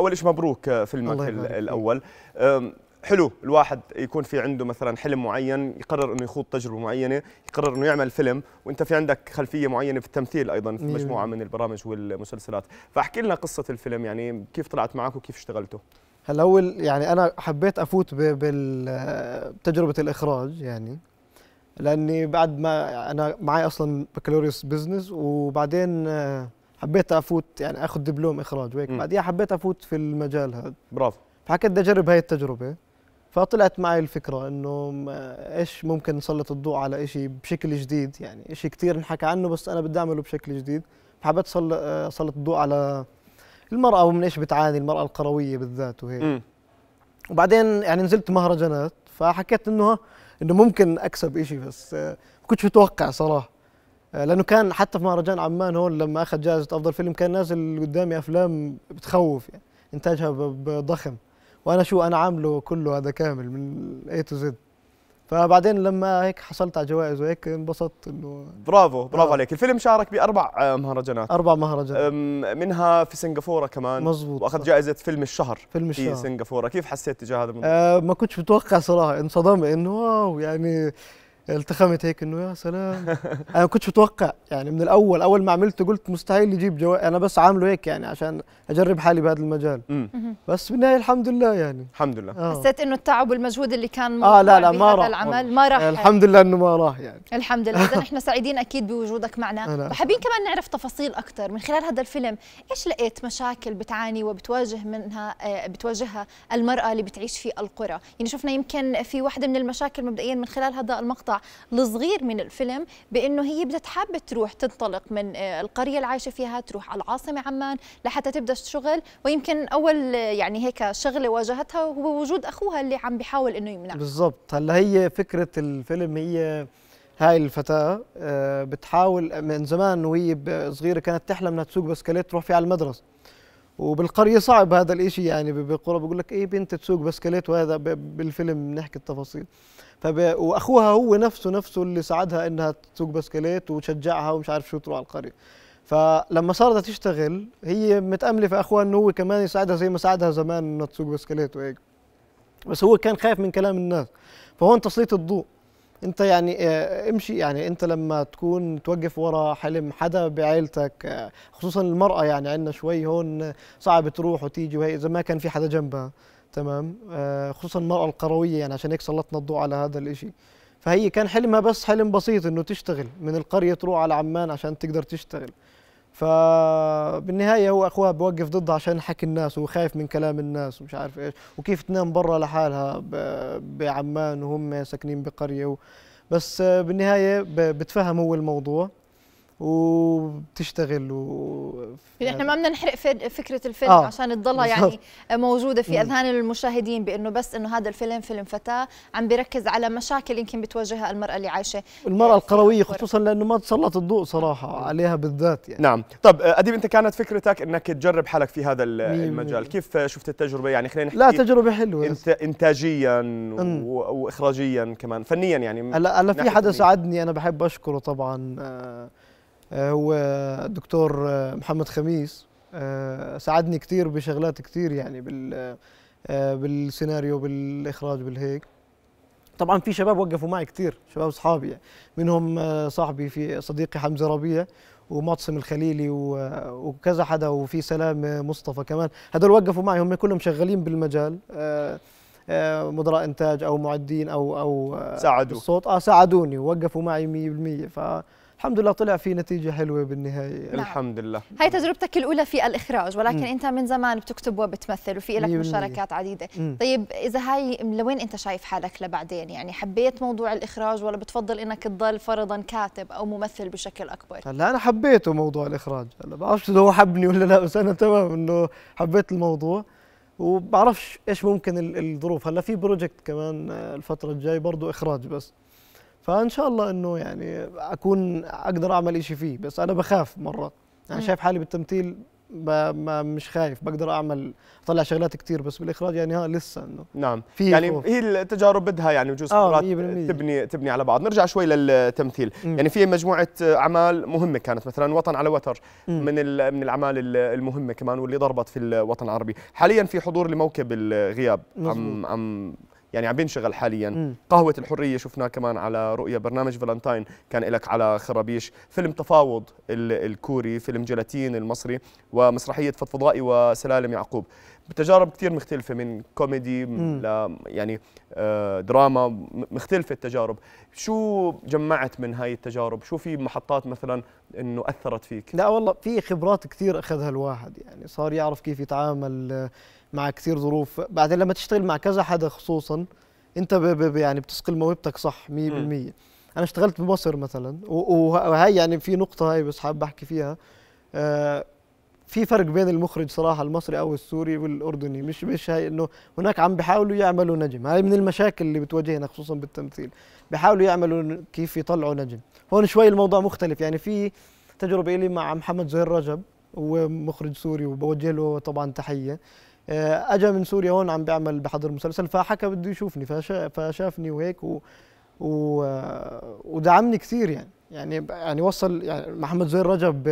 اول شيء مبروك آه، فيلمك الاول حلو الواحد يكون في عنده مثلا حلم معين يقرر انه يخوض تجربه معينه يقرر انه يعمل فيلم وانت في عندك خلفيه معينه في التمثيل ايضا في مجموعه من البرامج والمسلسلات فاحكي لنا قصه الفيلم يعني كيف طلعت معك وكيف اشتغلته هلا اول يعني انا حبيت افوت بتجربه آه، الاخراج يعني لاني بعد ما انا معي اصلا بكالوريوس بزنس وبعدين آه، حبيت افوت يعني اخذ دبلوم اخراج وهيك بعديها حبيت افوت في المجال هذا برافو فحكيت بدي اجرب هاي التجربه فطلعت معي الفكره انه ايش ممكن نسلط الضوء على شيء بشكل جديد يعني شيء كثير انحكى عنه بس انا بدي اعمله بشكل جديد فحبيت اسلط الضوء على المراه ومن ايش بتعاني المراه القرويه بالذات وهيك وبعدين يعني نزلت مهرجانات فحكيت انه انه ممكن اكسب شيء بس ما كنتش متوقع صراحه آه، لانه كان حتى في مهرجان عمان هون لما اخذ جائزه افضل فيلم كان نازل قدامي افلام بتخوف يعني انتاجها ضخم وانا شو انا عامله كله هذا كامل من اي تو زد فبعدين لما هيك حصلت على جوائز وهيك انبسطت انه برافو برافو آه. عليك الفيلم شارك باربع آه، مهرجانات اربع مهرجانات منها في سنغافوره كمان مزبوط واخذ جائزه فيلم الشهر فيلم الشهر في سنغافوره كيف حسيت تجاه هذا الموضوع آه ما كنتش متوقع صراحه انصدمت انه واو يعني التخمت هيك انه يا سلام انا ما كنتش متوقع يعني من الاول اول ما عملته قلت مستحيل يجيب جو انا بس عامله هيك يعني عشان اجرب حالي بهذا المجال بس بالنهايه الحمد لله يعني الحمد لله آه. حسيت انه التعب والمجهود اللي كان اه لا لا ما راح العمل ما راح الحمد لله انه ما راح يعني الحمد لله اذا احنا سعيدين اكيد بوجودك معنا وحابين كمان نعرف تفاصيل اكثر من خلال هذا الفيلم ايش لقيت مشاكل بتعاني وبتواجه منها آه، بتواجهها المراه اللي بتعيش في القرى يعني شفنا يمكن في واحده من المشاكل مبدئيا من خلال هذا المقطع الصغير من الفيلم بانه هي بدها تحب تروح تنطلق من آه، القريه اللي عايشه فيها تروح على العاصمه عمان لحتى تبدا الشغل ويمكن اول آه، يعني هيك شغله واجهتها هو وجود اخوها اللي عم بيحاول انه يمنعها بالضبط هلا هي فكره الفيلم هي هاي الفتاة آه، بتحاول من زمان وهي صغيرة كانت تحلم انها تسوق بسكليت تروح فيه على المدرسة وبالقريه صعب هذا الإشي يعني بالقرى لك ايه بنت تسوق بسكليت وهذا بالفيلم نحكي التفاصيل فب... واخوها هو نفسه نفسه اللي ساعدها انها تسوق بسكليت وشجعها ومش عارف شو تروح على القريه فلما صارت تشتغل هي متامله في اخوها انه هو كمان يساعدها زي ما ساعدها زمان انها تسوق بسكليت وهيك بس هو كان خايف من كلام الناس فهون تسليط الضوء انت يعني آه، امشي يعني انت لما تكون توقف ورا حلم حدا بعائلتك آه، خصوصا المراه يعني عندنا شوي هون صعب تروح وتيجي وهي اذا ما كان في حدا جنبها تمام آه، خصوصا المراه القرويه يعني عشان هيك سلطنا الضوء على هذا الشيء فهي كان حلمها بس حلم بسيط انه تشتغل من القريه تروح على عمان عشان تقدر تشتغل فبالنهايه هو اخوها بوقف ضده عشان حكي الناس وخايف من كلام الناس ومش عارف ايش وكيف تنام برا لحالها بعمان وهم ساكنين بقريه و... بس بالنهايه بتفهم هو الموضوع وبتشتغل و يعني احنا ما يعني- بدنا نحرق فكره الفيلم آه. عشان تضلها يعني موجوده في اذهان المشاهدين بانه بس انه هذا الفيلم فيلم فتاه عم بيركز على مشاكل يمكن بتواجهها المراه اللي عايشه المراه القرويه خصوصا لانه ما تسلط الضوء صراحه عليها بالذات يعني نعم طب آه، اديب انت كانت فكرتك انك تجرب حالك في هذا المجال كيف شفت التجربه يعني خلينا نحكي لا تجربه حلوه انت انتاجيا و... واخراجيا كمان فنيا يعني هلا هلا في حدا ساعدني انا بحب اشكره طبعا آه، آه، هو الدكتور آه، محمد خميس آه، ساعدني كثير بشغلات كثير يعني بال بالسيناريو بالاخراج بالهيك طبعا في شباب وقفوا معي كثير شباب اصحابي يعني منهم صاحبي في صديقي حمزه ربيع ومعصم الخليلي وكذا حدا وفي سلام مصطفى كمان هدول وقفوا معي هم كلهم شغالين بالمجال مدراء انتاج او معدين او او ساعدوا الصوت اه ساعدوني ووقفوا معي 100% ف الحمد لله طلع في نتيجه حلوه بالنهايه نعم. الحمد لله هاي تجربتك الاولى في الاخراج ولكن م. انت من زمان بتكتب وبتمثل وفي لك مشاركات عديده م. طيب اذا هاي لوين انت شايف حالك لبعدين يعني حبيت موضوع الاخراج ولا بتفضل انك تضل فرضا كاتب او ممثل بشكل اكبر هلا انا حبيته موضوع الاخراج هلا بعرفش اذا هو حبني ولا لا بس انا تمام انه حبيت الموضوع وبعرفش ايش ممكن الظروف هلا في بروجكت كمان آه، الفتره الجاي برضه اخراج بس فان شاء الله انه يعني اكون اقدر اعمل شيء فيه بس انا بخاف مره انا يعني شايف حالي بالتمثيل ما مش خايف بقدر اعمل اطلع شغلات كثير بس بالاخراج يعني ها لسه انه نعم في يعني خوف. هي التجارب بدها يعني وجوز خبرات آه، تبني تبني على بعض نرجع شوي للتمثيل م. يعني في مجموعه اعمال مهمه كانت مثلا وطن على وتر م. من من الاعمال المهمه كمان واللي ضربت في الوطن العربي حاليا في حضور لموكب الغياب عم عم يعني عم بينشغل حاليا مم. قهوه الحريه شفناه كمان على رؤيا برنامج فالنتاين كان لك على خرابيش فيلم تفاوض الكوري فيلم جيلاتين المصري ومسرحيه فضفضائي وسلالم يعقوب بتجارب كثير مختلفه من كوميدي ل يعني آه، دراما مختلفه التجارب شو جمعت من هاي التجارب شو في محطات مثلا انه اثرت فيك لا والله في خبرات كثير اخذها الواحد يعني صار يعرف كيف يتعامل مع كثير ظروف بعدين لما تشتغل مع كذا حدا خصوصا انت بي بي يعني بتسقل موهبتك صح 100% انا اشتغلت بمصر مثلا وهي يعني في نقطه هاي بس حابب احكي فيها آه في فرق بين المخرج صراحه المصري او السوري والاردني مش مش هاي انه هناك عم بيحاولوا يعملوا نجم هاي من المشاكل اللي بتواجهنا خصوصا بالتمثيل بيحاولوا يعملوا كيف يطلعوا نجم هون شوي الموضوع مختلف يعني في تجربه لي مع محمد زهير رجب ومخرج سوري وبوجه له طبعا تحيه آه، اجى من سوريا هون عم بيعمل بحضر مسلسل فحكى بده يشوفني فشافني وهيك و و ودعمني كثير يعني يعني يعني وصل يعني محمد زهير رجب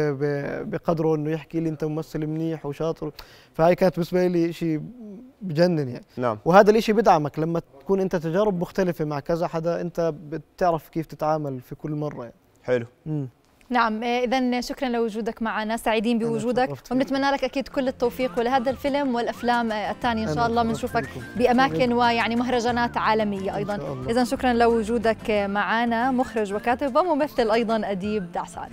بقدره انه يحكي لي انت ممثل منيح وشاطر فهي كانت بالنسبه لي شيء بجنن يعني نعم. وهذا الشيء بدعمك لما تكون انت تجارب مختلفه مع كذا حدا انت بتعرف كيف تتعامل في كل مره يعني. حلو مم. نعم آه، اذا شكرا لوجودك معنا سعيدين بوجودك وبنتمنى لك اكيد كل التوفيق ولهذا الفيلم والافلام آه، الثانيه ان شاء الله بنشوفك باماكن ويعني مهرجانات عالميه ايضا اذا شكرا لوجودك معنا مخرج وكاتب وممثل ايضا اديب دعسان